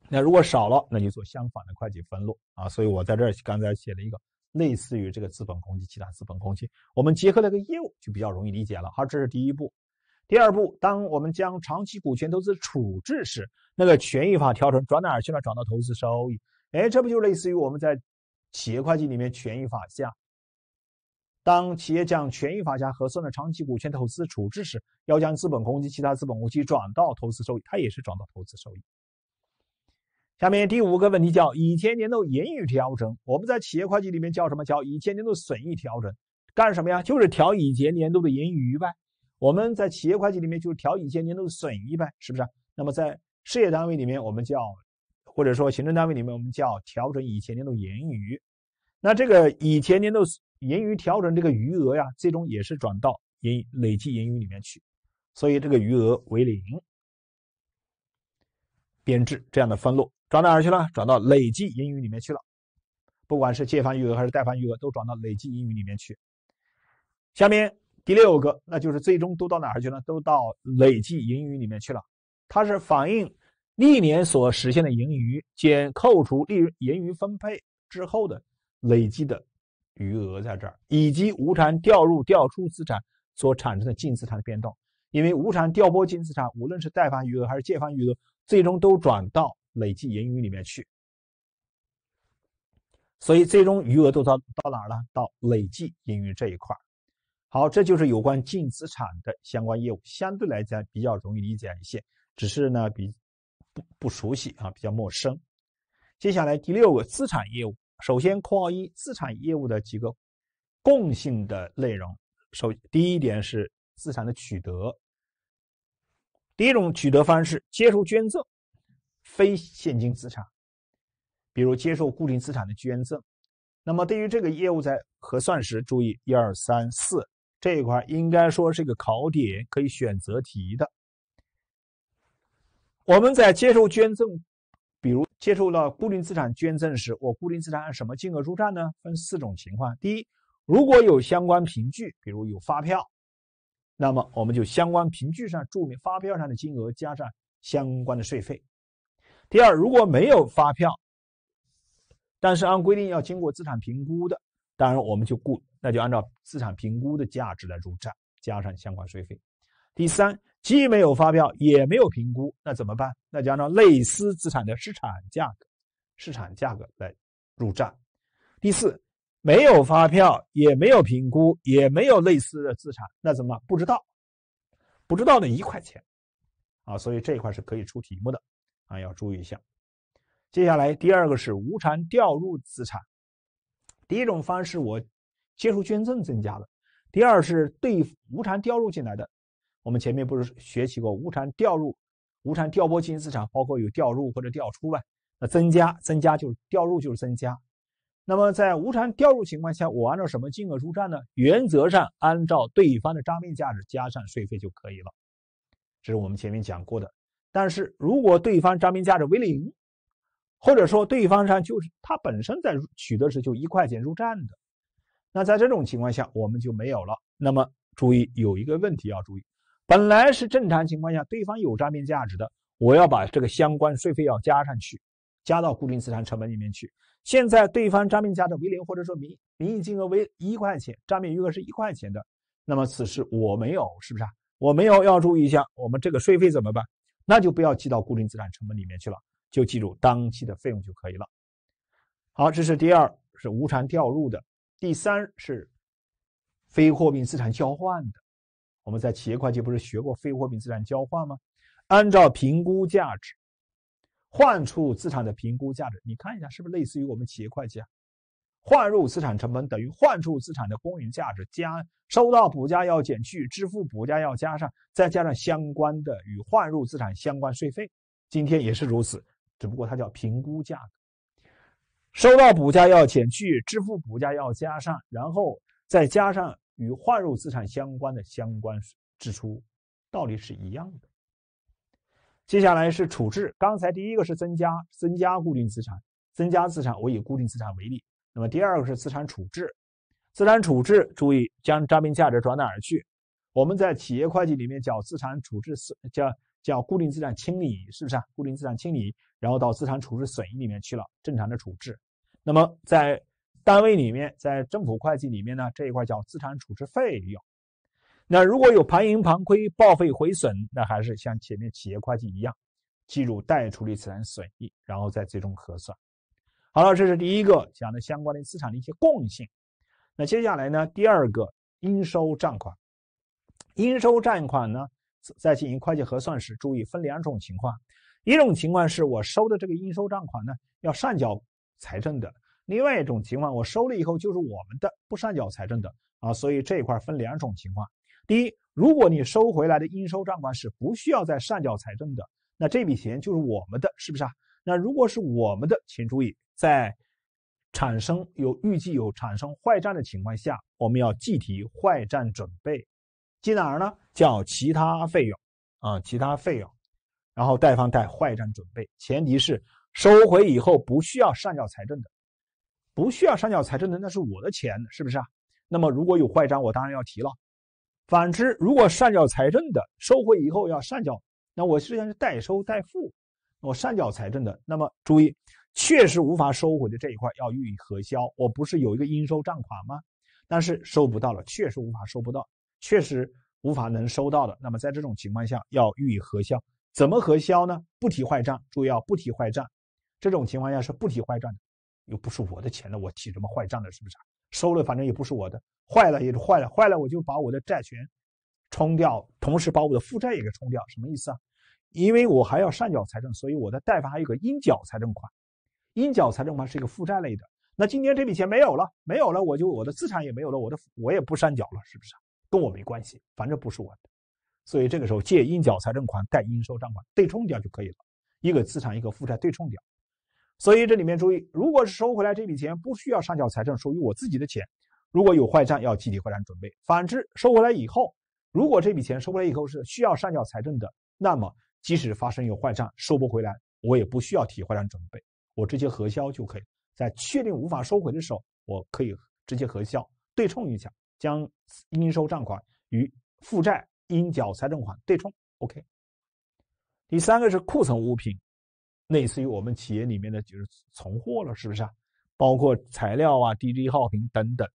Speaker 1: 那如果少了，那就做相反的会计分录啊。所以我在这儿刚才写了一个。类似于这个资本公积，其他资本公积，我们结合那个业务就比较容易理解了。好，这是第一步。第二步，当我们将长期股权投资处置时，那个权益法调整转哪儿去了？转到投资收益。哎，这不就类似于我们在企业会计里面权益法下，当企业将权益法下核算的长期股权投资处置时，要将资本公积、其他资本公积转到投资收益，它也是转到投资收益。下面第五个问题叫以前年度盈余调整，我们在企业会计里面叫什么？叫以前年度损益调整，干什么呀？就是调以前年度的盈余呗。我们在企业会计里面就是调以前年度的损益呗，是不是？那么在事业单位里面，我们叫或者说行政单位里面，我们叫调整以前年度盈余。那这个以前年度盈余调整这个余额呀，最终也是转到盈累计盈余里面去，所以这个余额为零，编制这样的分录。转哪儿去了？转到累计盈余里面去了。不管是借方余额还是贷方余额，都转到累计盈余里面去。下面第六个，那就是最终都到哪儿去了？都到累计盈余里面去了。它是反映历年所实现的盈余，减扣除利润、盈余分配之后的累计的余额，在这儿，以及无偿调入、调出资产所产生的净资产的变动。因为无偿调拨净资产，无论是贷方余额还是借方余额，最终都转到。累计盈余里面去，所以最终余额都到到哪儿了？到累计盈余这一块好，这就是有关净资产的相关业务，相对来讲比较容易理解一些，只是呢比不不熟悉啊，比较陌生。接下来第六个资产业务，首先括号一资产业务的几个共性的内容，首第一点是资产的取得，第一种取得方式接受捐赠。非现金资产，比如接受固定资产的捐赠，那么对于这个业务在核算时，注意一二三四这一块，应该说是一个考点，可以选择题的。我们在接受捐赠，比如接受了固定资产捐赠时，我固定资产按什么金额入账呢？分四种情况：第一，如果有相关凭据，比如有发票，那么我们就相关凭据上注明发票上的金额加上相关的税费。第二，如果没有发票，但是按规定要经过资产评估的，当然我们就估，那就按照资产评估的价值来入账，加上相关税费。第三，既没有发票，也没有评估，那怎么办？那就按照类似资产的市场价格，市场价格来入账。第四，没有发票，也没有评估，也没有类似的资产，那怎么不知道？不知道那一块钱啊？所以这一块是可以出题目的。啊，要注意一下。接下来第二个是无偿调入资产，第一种方式我接受捐赠增加的，第二是对无偿调入进来的。我们前面不是学习过无偿调入、无偿调拨经营资产，包括有调入或者调出吧？那增加，增加就是调入就是增加。那么在无偿调入情况下，我按照什么金额入账呢？原则上按照对方的账面价值加上税费就可以了。这是我们前面讲过的。但是如果对方账面价值为零，或者说对方上就是他本身在取的时候就一块钱入账的，那在这种情况下我们就没有了。那么注意有一个问题要注意，本来是正常情况下对方有账面价值的，我要把这个相关税费要加上去，加到固定资产成本里面去。现在对方账面价值为零，或者说民名义金额为一块钱，账面余额是一块钱的，那么此时我没有，是不是啊？我没有要注意一下，我们这个税费怎么办？那就不要记到固定资产成本里面去了，就记住当期的费用就可以了。好，这是第二，是无偿调入的；第三是非货币资产交换的。我们在企业会计不是学过非货币资产交换吗？按照评估价值换出资产的评估价值，你看一下是不是类似于我们企业会计啊？换入资产成本等于换出资产的公允价值加收到补价要减去支付补价要加上再加上相关的与换入资产相关税费，今天也是如此，只不过它叫评估价。收到补价要减去支付补价要加上，然后再加上与换入资产相关的相关支出，道理是一样的。接下来是处置，刚才第一个是增加增加固定资产增加资产，我以固定资产为例。那么第二个是资产处置，资产处置注意将账面价值转哪儿去？我们在企业会计里面叫资产处置损，叫叫固定资产清理，是不是啊？固定资产清理，然后到资产处置损益里面去了，正常的处置。那么在单位里面，在政府会计里面呢，这一块叫资产处置费用。那如果有盘盈盘亏、报废毁损，那还是像前面企业会计一样，计入待处理资产损益，然后再最终核算。好了，这是第一个讲的相关的资产的一些共性。那接下来呢，第二个应收账款。应收账款呢，在进行会计核算时，注意分两种情况：一种情况是我收的这个应收账款呢要上缴财政的；另外一种情况，我收了以后就是我们的，不上缴财政的啊。所以这一块分两种情况：第一，如果你收回来的应收账款是不需要再上缴财政的，那这笔钱就是我们的，是不是啊？那如果是我们的，请注意。在产生有预计有产生坏账的情况下，我们要计提坏账准备，记哪儿呢？叫其他费用啊，其他费用，然后贷方贷坏账准备。前提是收回以后不需要上缴财政的，不需要上缴财政的，那是我的钱，是不是啊？那么如果有坏账，我当然要提了。反之，如果上缴财政的，收回以后要上缴，那我实际上是代收代付，我上缴财政的。那么注意。确实无法收回的这一块要予以核销。我不是有一个应收账款吗？但是收不到了，确实无法收不到，确实无法能收到的。那么在这种情况下要予以核销，怎么核销呢？不提坏账，注意啊，不提坏账。这种情况下是不提坏账的，又不是我的钱了，我提什么坏账呢？是不是？收了反正也不是我的，坏了也是坏了，坏了我就把我的债权冲掉，同时把我的负债也给冲掉，什么意思啊？因为我还要上缴财政，所以我的贷方还有个应缴财政款。应缴财政款是一个负债类的，那今天这笔钱没有了，没有了，我就我的资产也没有了，我的我也不上缴了，是不是？跟我没关系，反正不是我的。所以这个时候借应缴财政款，贷应收账款，对冲掉就可以了，一个资产，一个负债，对冲掉。所以这里面注意，如果是收回来这笔钱不需要上缴财政，属于我自己的钱；如果有坏账要计提坏账准备。反之，收回来以后，如果这笔钱收回来以后是需要上缴财政的，那么即使发生有坏账收不回来，我也不需要提坏账准备。我直接核销就可以，在确定无法收回的时候，我可以直接核销对冲一下，将应收账款与负债应缴财政款对冲。OK。第三个是库存物品，类似于我们企业里面的就是存货了，是不是啊？包括材料啊、低值耗品等等。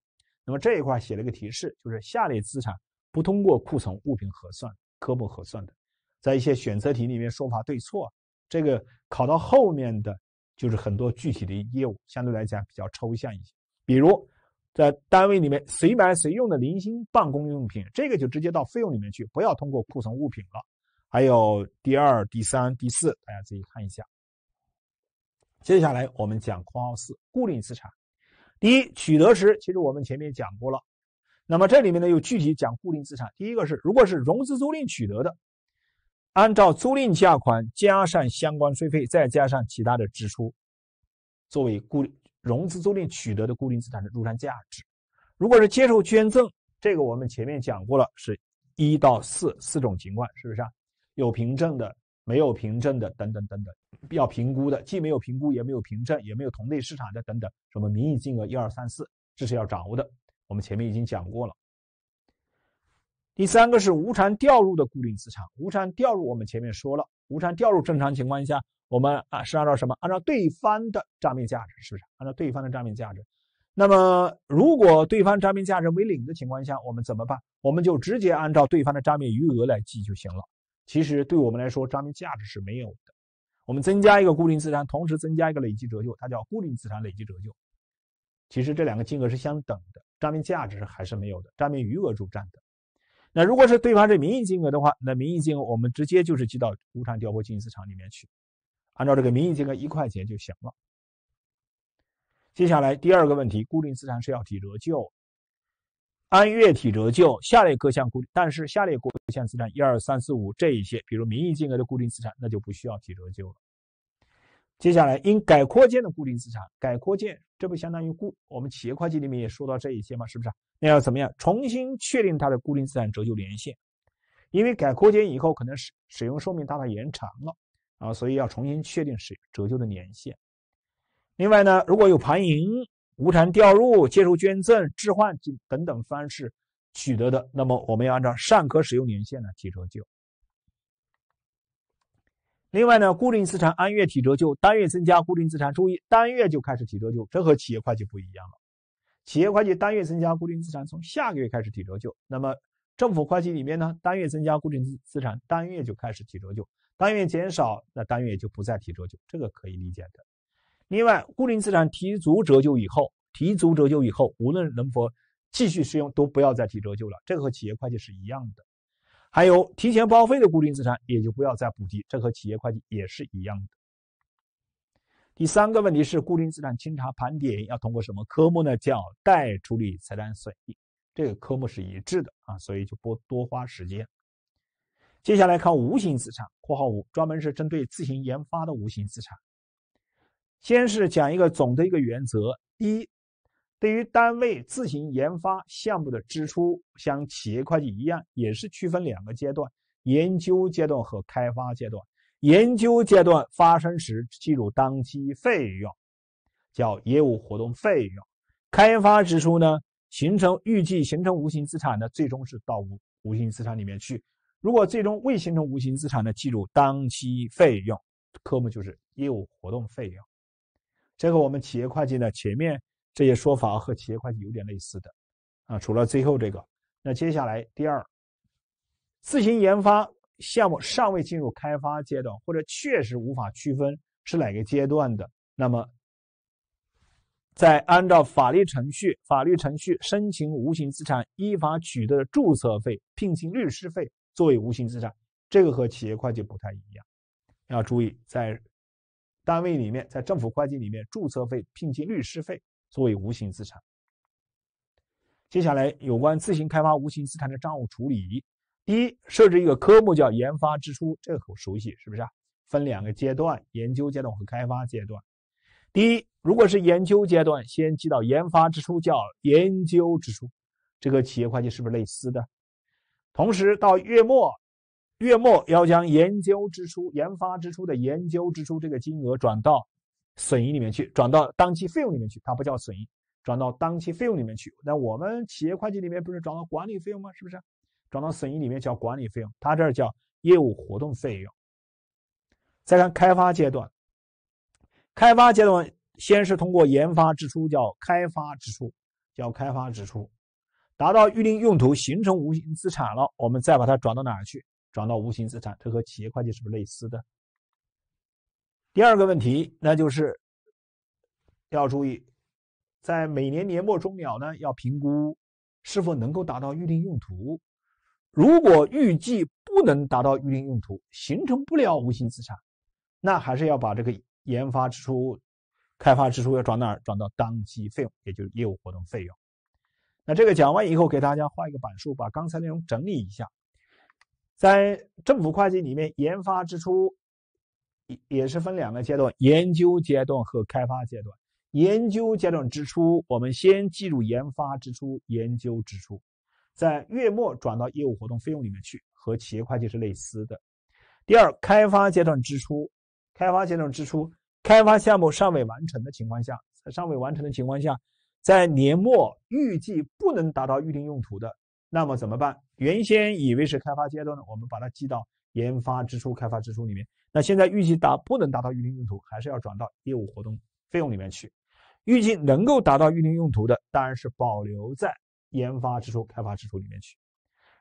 Speaker 1: 那么这一块写了个提示，就是下列资产不通过库存物品核算科目核算的，在一些选择题里面说法对错，这个考到后面的。就是很多具体的业务相对来讲比较抽象一些，比如在单位里面谁买谁用的零星办公用品，这个就直接到费用里面去，不要通过库存物品了。还有第二、第三、第四，大家自己看一下。接下来我们讲括号四，固定资产。第一，取得时，其实我们前面讲过了。那么这里面呢，又具体讲固定资产。第一个是，如果是融资租赁取得的。按照租赁价款加上相关税费，再加上其他的支出，作为固融资租赁取得的固定资产的入账价值。如果是接受捐赠，这个我们前面讲过了，是一到四四种情况，是不是？啊？有凭证的，没有凭证的，等等等等，要评估的，既没有评估，也没有凭证，也没有同类市场的，等等，什么名义金额一二三四，这是要掌握的，我们前面已经讲过了。第三个是无偿调入的固定资产。无偿调入，我们前面说了，无偿调入正常情况下，我们啊是按照什么？按照对方的账面价值，是不是？按照对方的账面价值。那么，如果对方账面价值为零的情况下，我们怎么办？我们就直接按照对方的账面余额来记就行了。其实对我们来说，账面价值是没有的。我们增加一个固定资产，同时增加一个累计折旧，它叫固定资产累计折旧。其实这两个金额是相等的，账面价值还是没有的，账面余额主占的。那如果是对方是名义金额的话，那名义金额我们直接就是记到无偿调拨经营资产里面去，按照这个名义金额一块钱就行了。接下来第二个问题，固定资产是要提折旧，按月提折旧。下列各项固，但是下列各项资产一二三四五这一些，比如名义金额的固定资产，那就不需要提折旧了。接下来，因改扩建的固定资产，改扩建，这不相当于固，我们企业会计里面也说到这一些嘛，是不是？那要怎么样，重新确定它的固定资产折旧年限？因为改扩建以后，可能使使用寿命大大延长了啊，所以要重新确定使折旧的年限。另外呢，如果有盘盈、无偿调入、接受捐赠、置换等等等方式取得的，那么我们要按照上可使用年限呢提折旧。另外呢，固定资产按月提折旧，单月增加固定资产，注意，单月就开始提折旧，这和企业会计不一样了。企业会计单月增加固定资产，从下个月开始提折旧。那么，政府会计里面呢，单月增加固定资产，单月就开始提折旧，单月减少，那单月也就不再提折旧，这个可以理解的。另外，固定资产提足折旧以后，提足折旧以后，无论能否继续使用，都不要再提折旧了，这个和企业会计是一样的。还有提前报废的固定资产，也就不要再补提，这和企业会计也是一样的。第三个问题是固定资产清查盘点要通过什么科目呢？叫“待处理财产损益，这个科目是一致的啊，所以就不多花时间。接下来看无形资产（括号五），专门是针对自行研发的无形资产。先是讲一个总的一个原则：一。对于单位自行研发项目的支出，像企业会计一样，也是区分两个阶段：研究阶段和开发阶段。研究阶段发生时，计入当期费用，叫业务活动费用；开发支出呢，形成预计形成无形资产的，最终是到无无形资产里面去；如果最终未形成无形资产的，计入当期费用，科目就是业务活动费用。这个我们企业会计呢，前面。这些说法和企业会计有点类似的，啊，除了最后这个。那接下来第二，自行研发项目尚未进入开发阶段，或者确实无法区分是哪个阶段的，那么在按照法律程序，法律程序申请无形资产依法取得的注册费、聘请律师费作为无形资产，这个和企业会计不太一样，要注意在单位里面，在政府会计里面，注册费、聘请律师费。作为无形资产。接下来有关自行开发无形资产的账务处理：第一，设置一个科目叫“研发支出”，这个很熟悉，是不是啊？分两个阶段，研究阶段和开发阶段。第一，如果是研究阶段，先记到“研发支出”，叫“研究支出”。这个企业会计是不是类似的？同时，到月末，月末要将“研究支出”“研发支出”的“研究支出”这个金额转到。损益里面去转到当期费用里面去，它不叫损益，转到当期费用里面去。那我们企业会计里面不是转到管理费用吗？是不是？转到损益里面叫管理费用，它这叫业务活动费用。再看开发阶段，开发阶段先是通过研发支出叫开发支出，叫开发支出，达到预定用途形成无形资产了，我们再把它转到哪去？转到无形资产，这和企业会计是不是类似的？第二个问题，那就是要注意，在每年年末终了呢，要评估是否能够达到预定用途。如果预计不能达到预定用途，形成不了无形资产，那还是要把这个研发支出、开发支出要转哪儿？转到当期费用，也就是业务活动费用。那这个讲完以后，给大家画一个板书，把刚才内容整理一下。在政府会计里面，研发支出。也也是分两个阶段，研究阶段和开发阶段。研究阶段支出，我们先计入研发支出、研究支出，在月末转到业务活动费用里面去，和企业会计是类似的。第二，开发阶段支出，开发阶段支出，开发项目尚未完成的情况下，在尚未完成的情况下，在年末预计不能达到预定用途的，那么怎么办？原先以为是开发阶段的，我们把它记到。研发支出、开发支出里面，那现在预计达不能达到预定用途，还是要转到业务活动费用里面去；预计能够达到预定用途的，当然是保留在研发支出、开发支出里面去。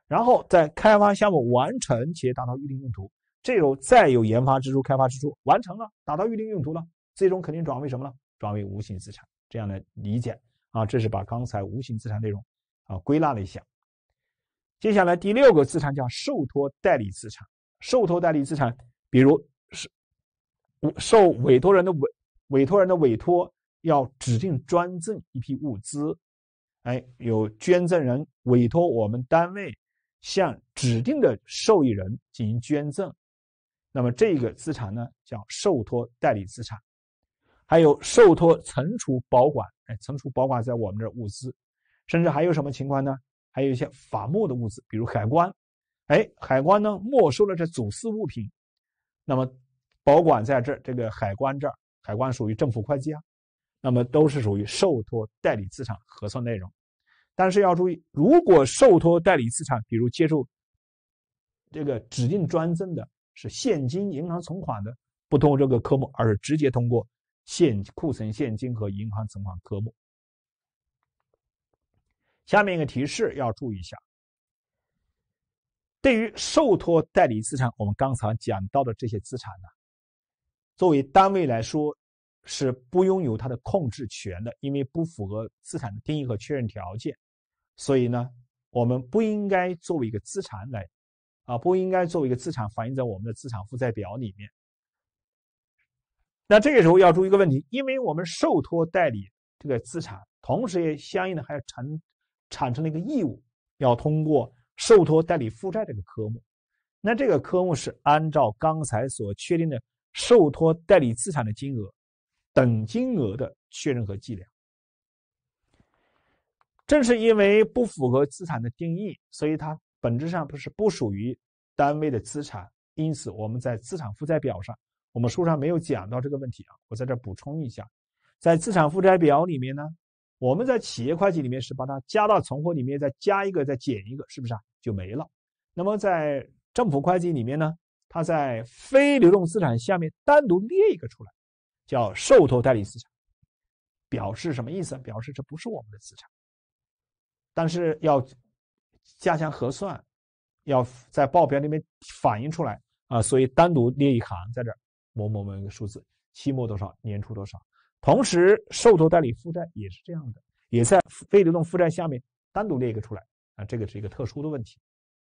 Speaker 1: 然后在开发项目完成，且达到预定用途，这有，再有研发支出、开发支出完成了，达到预定用途了，最终肯定转为什么呢？转为无形资产。这样的理解啊，这是把刚才无形资产内容啊归纳了一下。接下来第六个资产叫受托代理资产。受托代理资产，比如受委托人的委委托人的委托，要指定捐赠一批物资，哎，有捐赠人委托我们单位向指定的受益人进行捐赠，那么这个资产呢叫受托代理资产，还有受托存储保管，哎，存储保管在我们这物资，甚至还有什么情况呢？还有一些法木的物资，比如海关。哎，海关呢没收了这走私物品，那么保管在这这个海关这儿，海关属于政府会计啊，那么都是属于受托代理资产核算内容。但是要注意，如果受托代理资产，比如接受这个指定捐赠的是现金、银行存款的，不通过这个科目，而是直接通过现库存现金和银行存款科目。下面一个提示要注意一下。对于受托代理资产，我们刚才讲到的这些资产呢，作为单位来说是不拥有它的控制权的，因为不符合资产的定义和确认条件，所以呢，我们不应该作为一个资产来，啊，不应该作为一个资产反映在我们的资产负债表里面。那这个时候要注意一个问题，因为我们受托代理这个资产，同时也相应的还要产产生了一个义务，要通过。受托代理负债这个科目，那这个科目是按照刚才所确定的受托代理资产的金额，等金额的确认和计量。正是因为不符合资产的定义，所以它本质上不是不属于单位的资产。因此我们在资产负债表上，我们书上没有讲到这个问题啊，我在这儿补充一下，在资产负债表里面呢。我们在企业会计里面是把它加到存货里面，再加一个，再减一个，是不是啊？就没了。那么在政府会计里面呢，它在非流动资产下面单独列一个出来，叫受托代理资产，表示什么意思？表示这不是我们的资产，但是要加强核算，要在报表里面反映出来啊。所以单独列一行在这，某某某一个数字，期末多少，年初多少。同时，受托代理负债也是这样的，也在非流动负债下面单独列一个出来啊，这个是一个特殊的问题。